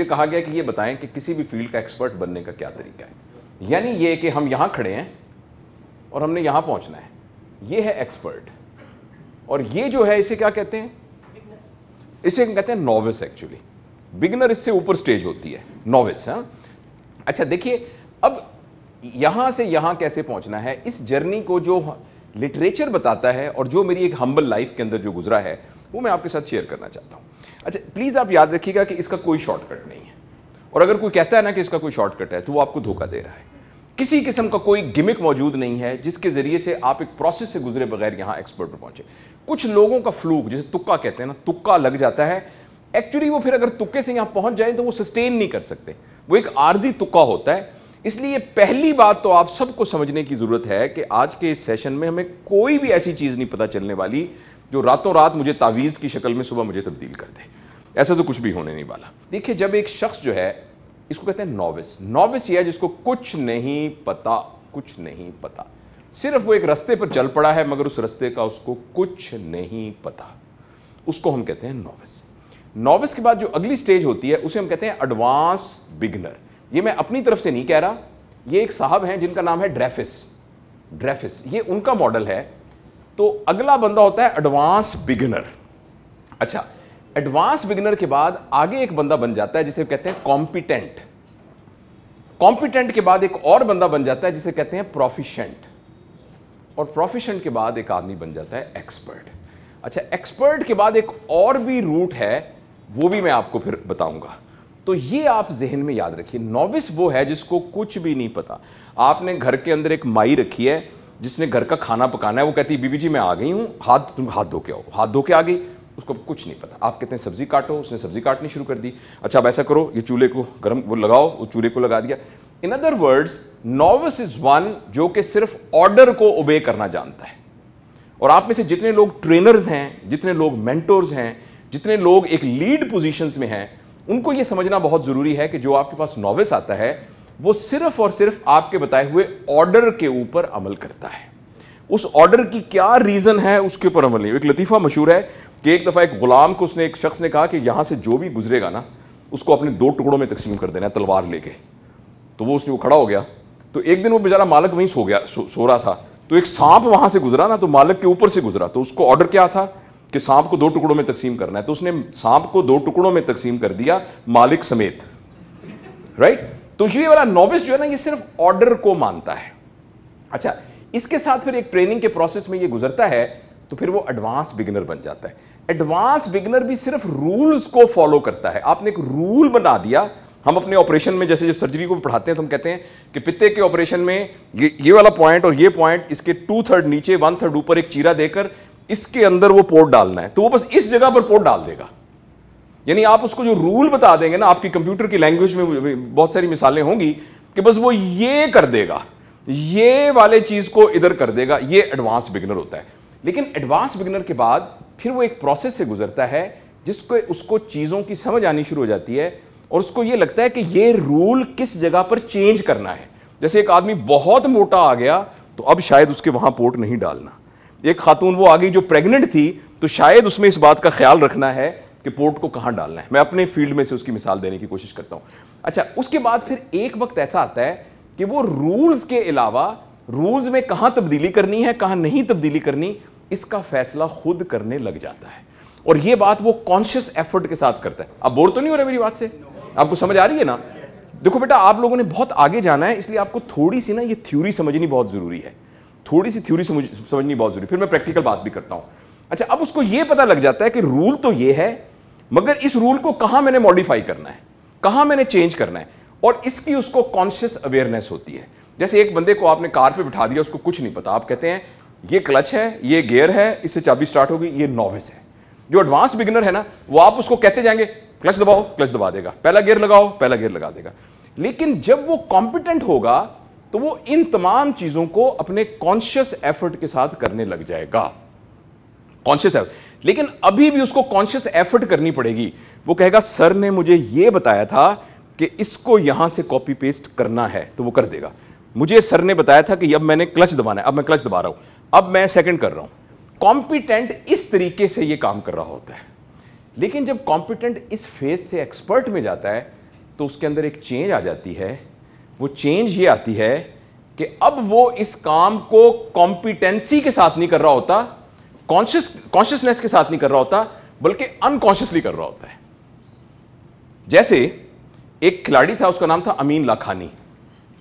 ये कहा गया कि ये बताएं कि किसी भी फील्ड का एक्सपर्ट बनने का क्या तरीका है यानी ये कि हम यहां खड़े हैं और हमने यहां पहुंचना है ये है एक्सपर्ट और ये जो है इसे क्या कहते हैं इसे कहते हैं नॉविस एक्चुअली बिगनर इससे ऊपर स्टेज होती है नॉविस हाँ अच्छा देखिए अब यहां से यहां कैसे पहुंचना है इस जर्नी को जो लिटरेचर बताता है और जो मेरी एक हम्बल लाइफ के अंदर जो गुजरा है वो मैं आपके साथ शेयर करना चाहता हूँ अच्छा प्लीज़ आप याद रखिएगा कि इसका कोई शॉर्टकट नहीं है और अगर कोई कहता है ना कि इसका कोई शॉर्टकट है तो वो आपको धोखा दे रहा है किसी किस्म का कोई गिमिक मौजूद नहीं है जिसके ज़रिए से आप एक प्रोसेस से गुजरे बगैर यहाँ एक्सपर्ट पर पहुंचे कुछ लोगों का फ्लूक जैसे तुक्का कहते हैं ना तुक्का लग जाता है एक्चुअली वो फिर अगर तुक्के से यहाँ पहुंच जाए तो वो सस्टेन नहीं कर सकते वो एक आर्जी तुक्का होता है इसलिए पहली बात तो आप सबको समझने की ज़रूरत है कि आज के इस सेशन में हमें कोई भी ऐसी चीज़ नहीं पता चलने वाली जो रातों रात मुझे तावीज़ की शक्ल में सुबह मुझे तब्दील कर दे ऐसा तो कुछ भी होने नहीं वाला देखिए जब एक शख्स जो है इसको कहते हैं नॉविस नॉविस यह है जिसको कुछ नहीं पता कुछ नहीं पता सिर्फ वो एक रास्ते पर चल पड़ा है मगर उस रास्ते का उसको कुछ नहीं पता उसको हम कहते हैं नॉविस नॉविस के बाद जो अगली स्टेज होती है उसे हम कहते हैं एडवांस बिगनर ये मैं अपनी तरफ से नहीं कह रहा ये एक साहब हैं जिनका नाम है ड्रेफिस ड्रेफिस ये उनका मॉडल है तो अगला बंदा होता है एडवांस बिगिनर अच्छा एडवांस बिगिनर के बाद आगे एक बंदा बन जाता है जिसे कहते हैं कॉम्पिटेंट कॉम्पिटेंट के बाद एक और बंदा बन जाता है जिसे कहते हैं प्रोफिशेंट और प्रोफिशेंट के बाद एक आदमी बन जाता है एक्सपर्ट अच्छा एक्सपर्ट के बाद एक और भी रूट है वो भी मैं आपको फिर बताऊंगा तो ये आप जहन में याद रखिए नॉविस वो है जिसको कुछ भी नहीं पता आपने घर के अंदर एक माई रखी है जिसने घर का खाना पकाना है वो कहती है बीबी जी मैं आ गई हूँ हाथ तुम हाथ धो के आओ हाथ धो के आ गई उसको कुछ नहीं पता आप कहते हैं सब्जी काटो उसने सब्जी काटनी शुरू कर दी अच्छा आप ऐसा करो ये चूल्हे को गर्म वो लगाओ वो चूल्हे को लगा दिया in other words novice is one जो कि सिर्फ ऑर्डर को ओबे करना जानता है और आप में से जितने लोग ट्रेनर्स हैं जितने लोग मेंटोर्स हैं जितने लोग एक लीड पोजीशंस में हैं उनको ये समझना बहुत ज़रूरी है कि जो आपके पास नॉवेस आता है वो सिर्फ और सिर्फ आपके बताए हुए ऑर्डर के ऊपर अमल करता है उस ऑर्डर की क्या रीज़न है उसके ऊपर अमल नहीं एक लतीफ़ा मशहूर है कि एक दफ़ा एक गुलाम को उसने एक शख्स ने कहा कि यहां से जो भी गुजरेगा ना उसको अपने दो टुकड़ों में तकसीम कर देना है तलवार लेके तो वो उसने वो खड़ा हो गया तो एक दिन वो बेचारा मालक वहीं सो गया सो, सो रहा था तो एक सांप वहां से गुजरा ना तो मालक के ऊपर से गुजरा तो उसको ऑर्डर क्या था कि सांप को दो टुकड़ों में तकसीम करना है तो उसने सांप को दो टुकड़ों में तकसीम कर दिया मालिक समेत राइट तो ये वाला नॉविस जो है ना ये सिर्फ ऑर्डर को मानता है अच्छा इसके साथ फिर एक ट्रेनिंग के प्रोसेस में ये गुजरता है तो फिर वो एडवांस बिगनर बन जाता है एडवांस बिगनर भी सिर्फ रूल्स को फॉलो करता है आपने एक रूल बना दिया हम अपने ऑपरेशन में जैसे जब सर्जरी को पढ़ाते हैं तो हम कहते हैं कि पित्ते के ऑपरेशन में ये ये वाला पॉइंट और ये पॉइंट इसके टू थर्ड नीचे वन थर्ड ऊपर एक चीरा देकर इसके अंदर वो पोर्ट डालना है तो वो बस इस जगह पर पोर्ट डाल देगा यानी आप उसको जो रूल बता देंगे ना आपकी कंप्यूटर की लैंग्वेज में बहुत सारी मिसालें होंगी कि बस वो ये कर देगा ये वाले चीज को इधर कर देगा ये एडवांस बिगनर होता है लेकिन एडवांस बिगनर के बाद फिर वो एक प्रोसेस से गुजरता है जिसको उसको चीज़ों की समझ आनी शुरू हो जाती है और उसको ये लगता है कि ये रूल किस जगह पर चेंज करना है जैसे एक आदमी बहुत मोटा आ गया तो अब शायद उसके वहाँ पोर्ट नहीं डालना एक खातून वो आ गई जो प्रेग्नेंट थी तो शायद उसमें इस बात का ख्याल रखना है कि पोर्ट को कहां डालना है मैं अपने फील्ड में से उसकी मिसाल देने की कोशिश करता हूं अच्छा उसके बाद फिर एक वक्त ऐसा आता है कि वो रूल्स के अलावा रूल्स में कहां तब्दीली करनी है कहां नहीं तब्दीली करनी इसका फैसला खुद करने लग जाता है और ये बात वो कॉन्शियस एफर्ट के साथ करता है आप बोर तो नहीं हो रहे मेरी बात से आपको समझ आ रही है ना देखो बेटा आप लोगों ने बहुत आगे जाना है इसलिए आपको थोड़ी सी ना ये थ्योरी समझनी बहुत ज़रूरी है थोड़ी सी थ्योरी समझ, समझनी बहुत ज़रूरी फिर मैं प्रैक्टिकल बात भी करता हूं अच्छा अब उसको ये पता लग जाता है कि रूल तो ये है मगर इस रूल को कहां मैंने मॉडिफाई करना है कहां मैंने चेंज करना है और इसकी उसको कॉन्शियस अवेयरनेस होती है जैसे एक बंदे को आपने कार पे बिठा दिया उसको कुछ नहीं पता आप कहते हैं ये क्लच है ये गियर है इससे चाबी स्टार्ट होगी ये नॉविस है जो एडवांस बिगिनर है ना वो आप उसको कहते जाएंगे क्लच दबाओ क्लच दबा देगा पहला गियर लगाओ पहला गियर लगा देगा लेकिन जब वो कॉम्पिटेंट होगा तो वो इन तमाम चीजों को अपने कॉन्शियस एफर्ट के साथ करने लग जाएगा कॉन्शियस एफर्ट लेकिन अभी भी उसको कॉन्शियस एफर्ट करनी पड़ेगी वो कहेगा सर ने मुझे ये बताया था कि इसको यहां से कॉपी पेस्ट करना है तो वो कर देगा मुझे सर ने बताया था कि अब मैंने क्लच दबाना है अब मैं क्लच दबा रहा हूं अब मैं सेकंड कर रहा हूं कॉम्पिटेंट इस तरीके से ये काम कर रहा होता है लेकिन जब कॉम्पिटेंट इस फेज से एक्सपर्ट में जाता है तो उसके अंदर एक चेंज आ जाती है वो चेंज ये आती है कि अब वो इस काम को कॉम्पिटेंसी के साथ नहीं कर रहा होता कॉन्शियस कॉन्शियसनेस के साथ नहीं कर रहा होता बल्कि अनकॉन्शियसली कर रहा होता है जैसे एक खिलाड़ी था उसका नाम था अमीन लाखानी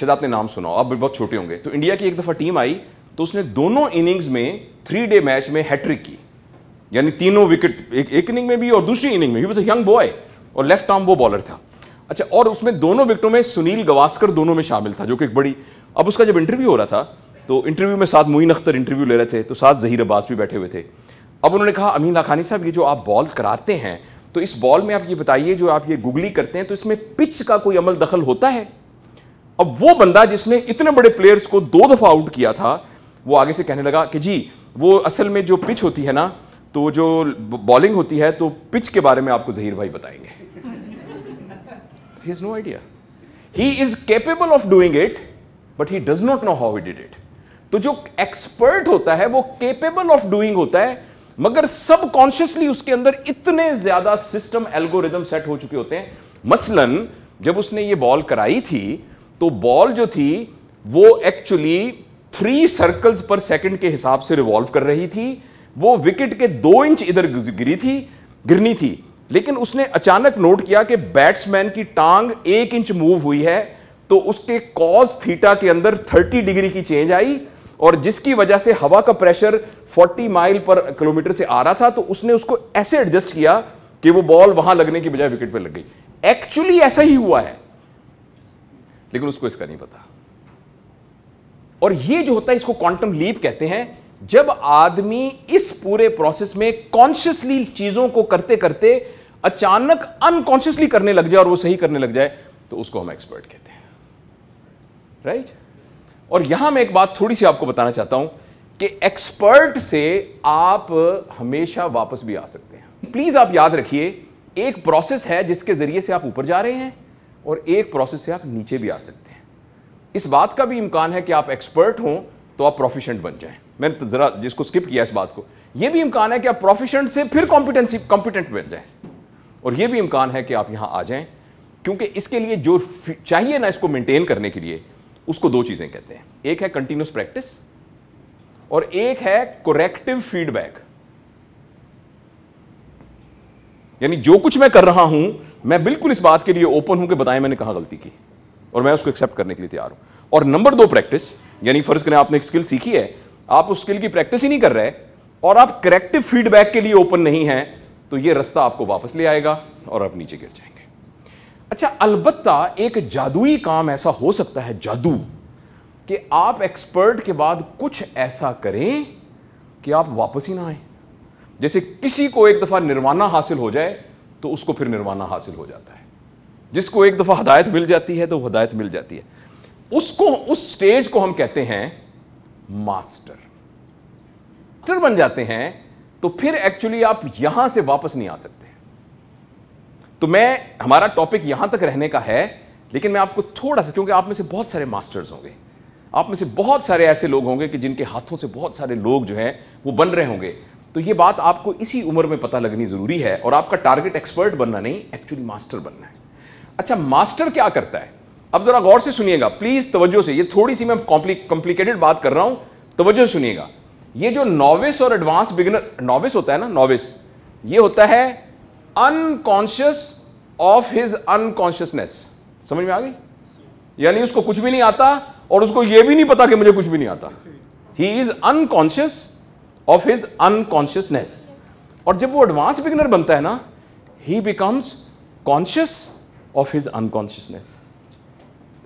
शायद आपने नाम सुना आप भी बहुत छोटे होंगे तो इंडिया की एक दफ़ा टीम आई तो उसने दोनों इनिंग्स में थ्री डे मैच में हैट्रिक की यानी तीनों विकेट एक, एक इनिंग में भी और दूसरी इनिंग में ही वॉज यंग बॉय और लेफ्ट आर्म वो बॉलर था अच्छा और उसमें दोनों विकेटों में सुनील गवास्कर दोनों में शामिल था जो कि एक बड़ी अब उसका जब इंटरव्यू हो रहा था तो इंटरव्यू में साथ मोइन अख्तर इंटरव्यू ले रहे थे तो साथ जहीर अब्बास भी बैठे हुए थे अब उन्होंने कहा अमीन लाखानी साहब ये जो आप बॉल कराते हैं तो इस बॉल में आप ये बताइए जो आप ये गुगली करते हैं तो इसमें पिच का कोई अमल दखल होता है अब वो बंदा जिसने इतने बड़े प्लेयर्स को दो दफ़ा आउट किया था वो आगे से कहने लगा कि जी वो असल में जो पिच होती है ना तो जो बॉलिंग होती है तो पिच के बारे में आपको जहीर भाई बताएंगे he is no idea he is capable of doing it but he does not know how he did it तो जो एक्सपर्ट होता है वो केपेबल ऑफ डूइंग होता है मगर सब कॉन्शियसली उसके अंदर इतने ज्यादा सिस्टम एल्गोरिदम सेट हो चुके होते हैं मसलन जब उसने ये बॉल कराई थी तो बॉल जो थी वो एक्चुअली थ्री सर्कल्स पर सेकंड के हिसाब से रिवॉल्व कर रही थी वो विकेट के दो इंच इधर गिरी थी गिरनी थी लेकिन उसने अचानक नोट किया कि बैट्समैन की टांग एक इंच मूव हुई है तो उसके कॉज थीटा के अंदर 30 डिग्री की चेंज आई और जिसकी वजह से हवा का प्रेशर 40 माइल पर किलोमीटर से आ रहा था तो उसने उसको ऐसे एडजस्ट किया कि वो बॉल वहां लगने की बजाय विकेट पर लग गई एक्चुअली ऐसा ही हुआ है लेकिन उसको इसका नहीं पता और ये जो होता है इसको क्वांटम लीप कहते हैं जब आदमी इस पूरे प्रोसेस में कॉन्शियसली चीजों को करते करते अचानक अनकॉन्शियसली करने लग जाए और वो सही करने लग जाए तो उसको हम एक्सपर्ट कहते हैं राइट right? और यहां मैं एक बात थोड़ी सी आपको बताना चाहता हूं कि एक्सपर्ट से आप हमेशा वापस भी आ सकते हैं प्लीज आप याद रखिए एक प्रोसेस है जिसके जरिए से आप ऊपर जा रहे हैं और एक प्रोसेस से आप नीचे भी आ सकते हैं इस बात का भी इम्कान है कि आप एक्सपर्ट हो तो आप प्रोफिशेंट बन जाए मैंने तो जरा जिसको स्किप किया इस बात को यह भी इम्कान है कि आप प्रोफिशेंट से फिर कॉम्पिटेंसी कॉम्पिटेंट बन जाए और यह भी इम्कान है कि आप यहां आ जाएं क्योंकि इसके लिए जो चाहिए ना इसको मेंटेन करने के लिए उसको दो चीजें कहते हैं एक है कंटिन्यूस प्रैक्टिस और एक है कोरेक्टिव फीडबैक यानी जो कुछ मैं कर रहा हूं मैं बिल्कुल इस बात के लिए ओपन हूं कि बताएं मैंने कहा गलती की और मैं उसको एक्सेप्ट करने के लिए तैयार हूं और नंबर दो प्रैक्टिस यानी फर्ज करें आपने एक स्किल सीखी है आप उस स्किल की प्रैक्टिस ही नहीं कर रहे और आप करेक्टिव फीडबैक के लिए ओपन नहीं है तो यह रास्ता आपको वापस ले आएगा और आप नीचे गिर जाएंगे अच्छा अलबत्ता एक जादुई काम ऐसा हो सकता है जादू कि आप एक्सपर्ट के बाद कुछ ऐसा करें कि आप वापस ही ना आए जैसे किसी को एक दफ़ा निर्वाणा हासिल हो जाए तो उसको फिर निर्वाणा हासिल हो जाता है जिसको एक दफ़ा हदायत मिल जाती है तो हदायत मिल जाती है उसको उस स्टेज को हम कहते हैं मास्टर मास्टर बन जाते हैं तो फिर एक्चुअली आप यहां से वापस नहीं आ सकते तो मैं हमारा टॉपिक यहां तक रहने का है लेकिन मैं आपको थोड़ा सा क्योंकि आप में से बहुत सारे मास्टर्स होंगे आप में से बहुत सारे ऐसे लोग होंगे कि जिनके हाथों से बहुत सारे लोग जो हैं वो बन रहे होंगे तो ये बात आपको इसी उम्र में पता लगनी ज़रूरी है और आपका टारगेट एक्सपर्ट बनना नहीं एक्चुअली मास्टर बनना है अच्छा मास्टर क्या करता है अब ज़रा गौर से सुनिएगा प्लीज़ तवज्जो से ये थोड़ी सी मैं कॉम्प्लिकेटेड बात कर रहा हूँ तवज्जो सुनिएगा ये जो नॉविस और एडवांस बिगिनर नॉविस होता है ना नॉविस ये होता है अनकॉन्शियस ऑफ हिज अनकॉन्शियसनेस समझ में आ गई यानी उसको कुछ भी नहीं आता और उसको यह भी नहीं पता कि मुझे कुछ भी नहीं आता he is unconscious of his unconsciousness और जब वो एडवांस बिगनर बनता है ना he becomes conscious of his unconsciousness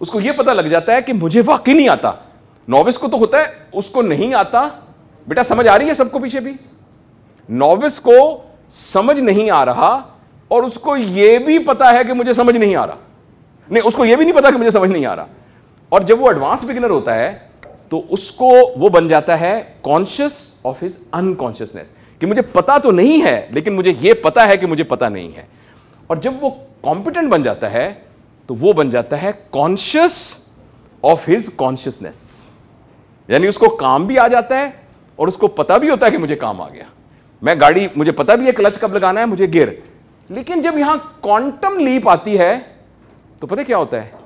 उसको यह पता लग जाता है कि मुझे वाकई नहीं आता नॉविस को तो होता है उसको नहीं आता बेटा समझ आ रही है सबको पीछे भी नॉविस को समझ नहीं आ रहा और उसको यह भी पता है कि मुझे समझ नहीं आ रहा नहीं उसको यह भी नहीं पता कि मुझे समझ नहीं आ रहा और जब वो एडवांस बिगिनर होता है तो उसको वो बन जाता है कॉन्शियस ऑफ हिज अनकॉन्शियसनेस कि मुझे पता तो नहीं है लेकिन मुझे यह पता है कि मुझे पता नहीं है और जब वो कॉम्पिटेंट बन जाता है तो वो बन जाता है कॉन्शियस ऑफ हिज कॉन्शियसनेस यानी उसको काम भी आ जाता है और उसको पता भी होता है कि मुझे काम आ गया मैं गाड़ी मुझे पता भी है क्लच कब लगाना है मुझे गिर लेकिन जब यहां क्वांटम लीप आती है तो पता क्या होता है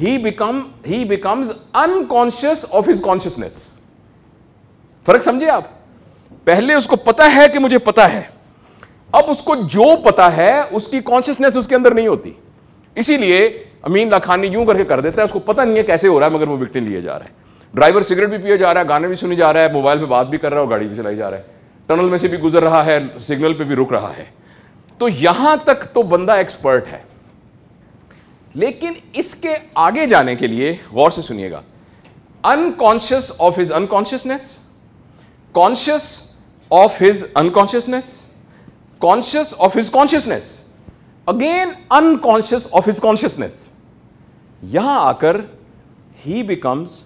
he become he becomes unconscious of his consciousness फर्क समझे आप पहले उसको पता है कि मुझे पता है अब उसको जो पता है उसकी कॉन्शियसनेस उसके अंदर नहीं होती इसीलिए अमीन लाखानी यूं करके कर देता है उसको पता नहीं है कैसे हो रहा है मगर वो विक्टिम लिए जा रहा है ड्राइवर सिगरेट भी पिए जा रहा है गाने भी सुने जा रहा है मोबाइल पे बात भी कर रहा है और गाड़ी भी चलाई जा रहा है टनल में से भी गुजर रहा है सिग्नल पे भी रुक रहा है तो यहां तक तो बंदा एक्सपर्ट है लेकिन इसके आगे जाने के लिए गौर से सुनिएगा unconscious of his unconsciousness conscious of his unconsciousness conscious of his consciousness again unconscious of his consciousness यहां आकर he becomes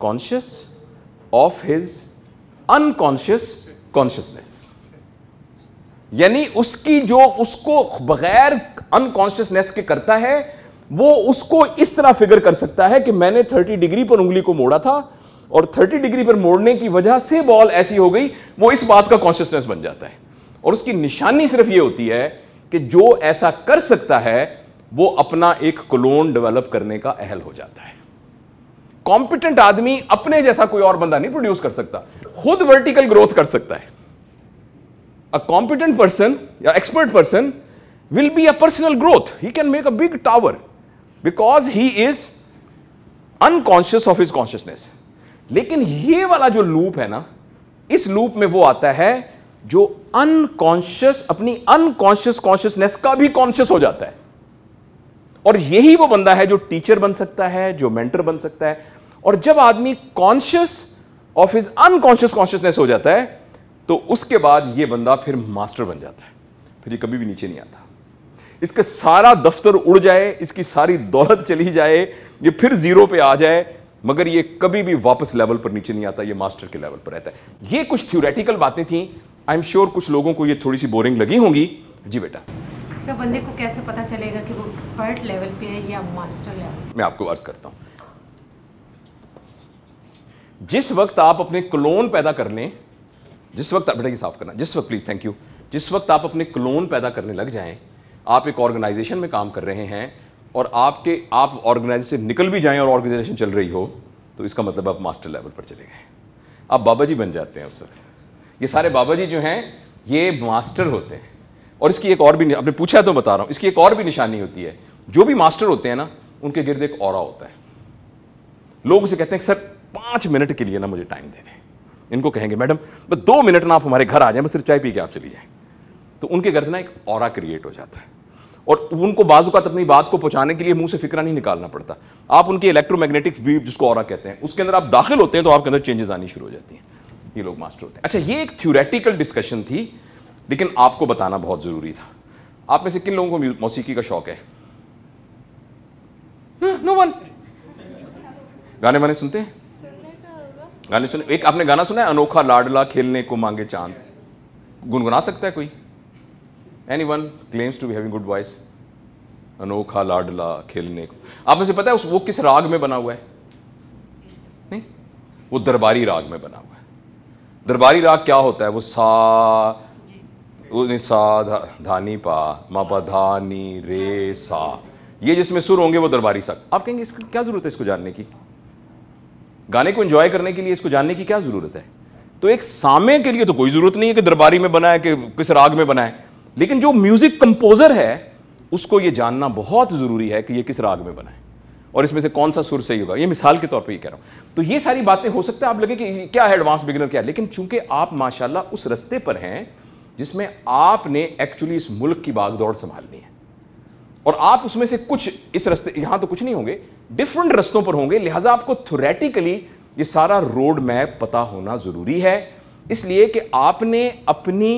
conscious of his unconscious consciousness यानी उसकी जो उसको बगैर अनकॉन्शियसनेस के करता है वो उसको इस तरह फिगर कर सकता है कि मैंने 30 डिग्री पर उंगली को मोड़ा था और 30 डिग्री पर मोड़ने की वजह से बॉल ऐसी हो गई वो इस बात का कॉन्शियसनेस बन जाता है और उसकी निशानी सिर्फ ये होती है कि जो ऐसा कर सकता है वो अपना एक क्लोन डेवलप करने का अहल हो जाता है कॉम्पिटेंट आदमी अपने जैसा कोई और बंदा नहीं प्रोड्यूस कर सकता खुद वर्टिकल ग्रोथ कर सकता है अ कॉम्पिटेंट पर्सन या expert person will be a personal growth he can make a big tower because he is unconscious of his consciousness लेकिन ये वाला जो लूप है ना इस लूप में वो आता है जो अनकॉन्शियस अपनी अनकॉन्शियस कॉन्शियसनेस का भी कॉन्शियस हो जाता है और यही वो बंदा है जो टीचर बन सकता है जो मेंटर बन सकता है और जब आदमी conscious of his unconscious consciousness हो जाता है तो उसके बाद ये बंदा फिर मास्टर बन जाता है फिर ये कभी भी नीचे नहीं आता इसका सारा दफ्तर उड़ जाए इसकी सारी दौलत चली जाए ये फिर जीरो पे आ जाए मगर ये कभी भी वापस लेवल पर नीचे नहीं आता ये मास्टर के लेवल पर रहता है ये कुछ थ्योरेटिकल बातें थी आई एम श्योर कुछ लोगों को ये थोड़ी सी बोरिंग लगी होंगी जी बेटा उसका बंदे को कैसे पता चलेगा कि वो एक्सपर्ट लेवल पे है या मास्टर लेवल मैं आपको अर्ज करता हूँ जिस वक्त आप अपने क्लोन पैदा कर लें जिस वक्त बेटा साफ करना जिस वक्त प्लीज थैंक यू जिस वक्त आप अपने क्लोन पैदा करने लग जाएं आप एक ऑर्गेनाइजेशन में काम कर रहे हैं और आपके आप ऑर्गेनाइजेशन निकल भी जाएं और ऑर्गेनाइजेशन चल रही हो तो इसका मतलब आप मास्टर लेवल पर चले गए आप बाबा जी बन जाते हैं उस वक्त ये सारे बाबा जी जो हैं ये मास्टर होते हैं और इसकी एक और भी आपने पूछा तो बता रहा हूं इसकी एक और भी निशानी होती है जो भी मास्टर होते हैं ना उनके गिर्द एक और होता है लोग उसे कहते हैं सर पांच मिनट के लिए ना मुझे टाइम दे दें इनको कहेंगे मैडम बस दो मिनट ना आप हमारे घर आ जाए बस सिर्फ चाय पी के आप चली जाए तो उनके गर्द ना एक और क्रिएट हो जाता है और उनको बाजू का अपनी बात को पहुंचाने के लिए मुंह से फिक्रा नहीं निकालना पड़ता आप उनके इलेक्ट्रोमैग्नेटिक वीव जिसको और कहते हैं उसके अंदर आप दाखिल होते हैं तो आपके अंदर चेंजेस आनी शुरू हो जाती हैं ये लोग मास्टर होते हैं अच्छा ये एक थ्योरेटिकल डिस्कशन थी लेकिन आपको बताना बहुत ज़रूरी था आप में से किन लोगों को मौसीकी का शौक है नो हाँ, वन गाने वाने सुनते हैं गाने सुने एक आपने गाना सुना है अनोखा लाडला खेलने को मांगे चांद गुनगुना सकता है कोई anyone claims to be having good voice अनोखा लाडला खेलने को आप में से पता है उस वो किस राग में बना हुआ है नहीं वो दरबारी राग में बना हुआ है दरबारी राग क्या होता है वो सा सा धानी पा मा पा रे सा ये जिसमें सुर होंगे वो दरबारी सा आप कहेंगे इसकी क्या ज़रूरत है इसको जानने की गाने को एंजॉय करने के लिए इसको जानने की क्या ज़रूरत है तो एक सामे के लिए तो कोई ज़रूरत नहीं है कि दरबारी में बनाए कि किस राग में बनाए लेकिन जो म्यूज़िक कंपोज़र है उसको ये जानना बहुत ज़रूरी है कि ये किस राग में बनाए और इसमें से कौन सा सुर सही होगा ये मिसाल के तौर पे ये कह रहा हूं तो ये सारी बातें हो सकता है आप लगे कि क्या है एडवांस बिगिनर क्या है लेकिन चूंकि आप माशाल्लाह उस रस्ते पर हैं जिसमें आपने एक्चुअली इस मुल्क की बागदौड़ संभालनी है और आप उसमें से कुछ इस रस्ते यहां तो कुछ नहीं होंगे डिफरेंट रस्तों पर होंगे लिहाजा आपको थोरेटिकली ये सारा रोड मैप पता होना जरूरी है इसलिए कि आपने अपनी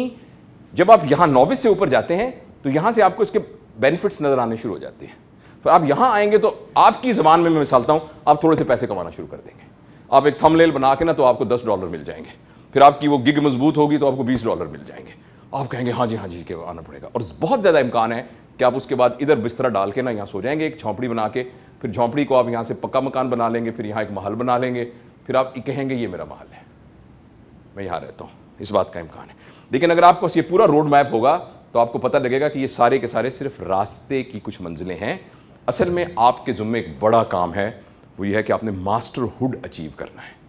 जब आप यहां नॉविस से ऊपर जाते हैं तो यहां से आपको इसके बेनिफिट्स नजर आने शुरू हो जाते हैं फिर तो आप यहां आएंगे तो आपकी जबान में मैं मिसालता हूं आप थोड़े से पैसे कमाना शुरू कर देंगे आप एक थमलेल बना के ना तो आपको दस डॉलर मिल जाएंगे फिर आपकी वो गिग मजबूत होगी तो आपको बीस डॉलर मिल जाएंगे आप कहेंगे हाँ जी हाँ जी के आना पड़ेगा और बहुत ज़्यादा इम्कान है कि आप उसके बाद इधर बिस्तरा डाल के ना यहाँ सो जाएंगे एक झोंपड़ी बना के फिर झोंपड़ी को आप यहाँ से पक्का मकान बना लेंगे फिर यहाँ एक महल बना लेंगे फिर आप कहेंगे ये मेरा महल है मैं यहाँ रहता हूँ इस बात का इम्कान है लेकिन अगर आपके पास ये पूरा रोड मैप होगा तो आपको पता लगेगा कि ये सारे के सारे सिर्फ रास्ते की कुछ मंजिलें हैं असल में आपके जुम्मे एक बड़ा काम है वो ये है कि आपने मास्टरहुड अचीव करना है